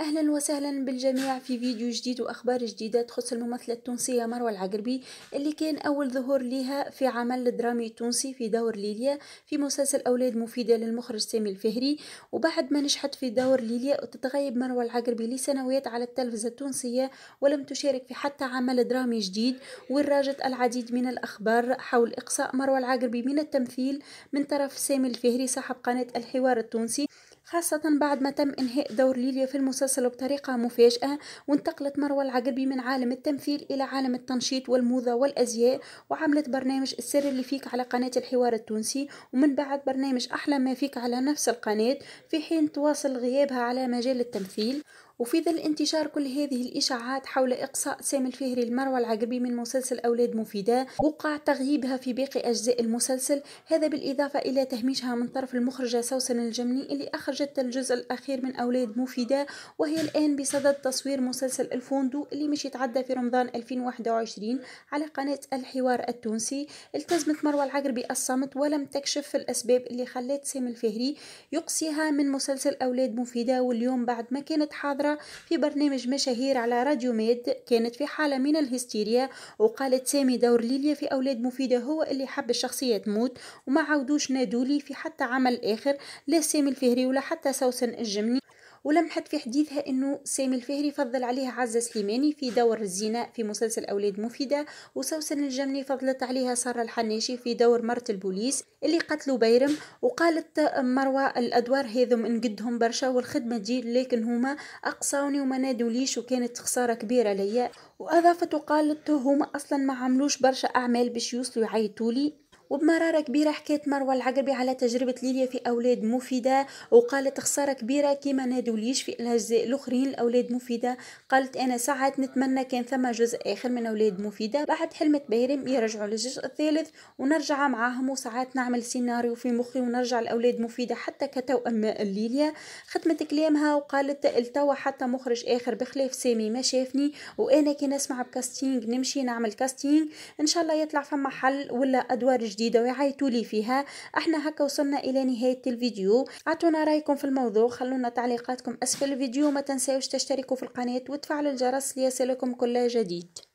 أهلا وسهلا بالجميع في فيديو جديد وأخبار جديدة تخص الممثلة التونسية مروة العقربي اللي كان أول ظهور لها في عمل درامي تونسي في دور ليليا في مسلسل أولاد مفيدة للمخرج سامي الفهري وبعد ما نجحت في دور ليليا وتتغيب مروة العقربي لسنوات على التلفزة التونسية ولم تشارك في حتى عمل درامي جديد وراجت العديد من الأخبار حول إقصاء مروة العقربي من التمثيل من طرف سامي الفهري صاحب قناة الحوار التونسي خاصة بعد ما تم إنهاء دور ليليا في المسلسل بطريقة مفاجئة وانتقلت مروة العقربي من عالم التمثيل إلى عالم التنشيط والموضة والأزياء وعملت برنامج السر اللي فيك على قناة الحوار التونسي ومن بعد برنامج أحلى ما فيك على نفس القناة في حين تواصل غيابها على مجال التمثيل وفي ظل انتشار كل هذه الإشاعات حول إقصاء سامي الفهري المروة العقربي من مسلسل أولاد مفيدة وقع تغييبها في باقي أجزاء المسلسل هذا بالإضافة إلى تهميشها من طرف المخرجة سوسن الجمني اللي أخرجت الجزء الأخير من أولاد مفيدة وهي الآن بصدد تصوير مسلسل الفوندو اللي مش يتعدى في رمضان 2021 على قناة الحوار التونسي التزمت مروة العقربي الصمت ولم تكشف الأسباب اللي خلت سامي الفهري يقصيها من مسلسل أولاد مفيدة واليوم بعد ما كانت حاضرة مرة في برنامج مشاهير على راديو ميد كانت في حالة من الهستيريا وقالت سامي دور ليليا في أولاد مفيدة هو اللي حب الشخصية تموت وما عودوش نادولي في حتى عمل آخر لا سامي الفهري ولا حتى سوسن الجمني ولمحت في حديثها أنه سامي الفهري فضل عليها عزة سليماني في دور الزناء في مسلسل أولاد مفيدة وسوسن الجمني فضلت عليها سارة الحناشي في دور مرت البوليس اللي قتلوا بيرم وقالت مروة الأدوار هذم انقدهم برشا والخدمة دي لكن هما أقصوني وما نادوليش وكانت خسارة كبيرة ليا وأضافت وقالت هما أصلا ما عملوش برشا أعمال باش يوصلوا يعيطولي وبمرارة كبيرة حكيت مروة العقربي على تجربة ليليا في أولاد مفيدة وقالت خسارة كبيرة كيما نادوليش في الأجزاء الأخرين الأولاد مفيدة قالت أنا ساعات نتمنى كان ثم جزء آخر من أولاد مفيدة بعد حلمة بيرم يرجعوا للجزء الثالث ونرجع معاهم وساعات نعمل سيناريو في مخي ونرجع لأولاد مفيدة حتى كتوأم ليليا ختمت كلامها وقالت التوا حتى مخرج آخر بخلاف سامي ما شافني وأنا كي نسمع بكاستينج نمشي نعمل كاستينج إن شاء الله يطلع فما حل ولا أدوار جديدة جديدة ويعيطوا لي فيها احنا هكا وصلنا الى نهاية الفيديو اعطونا رايكم في الموضوع خلونا تعليقاتكم اسفل الفيديو ما تنساوش تشتركوا في القناة وتفعلوا الجرس ليصلكم كل جديد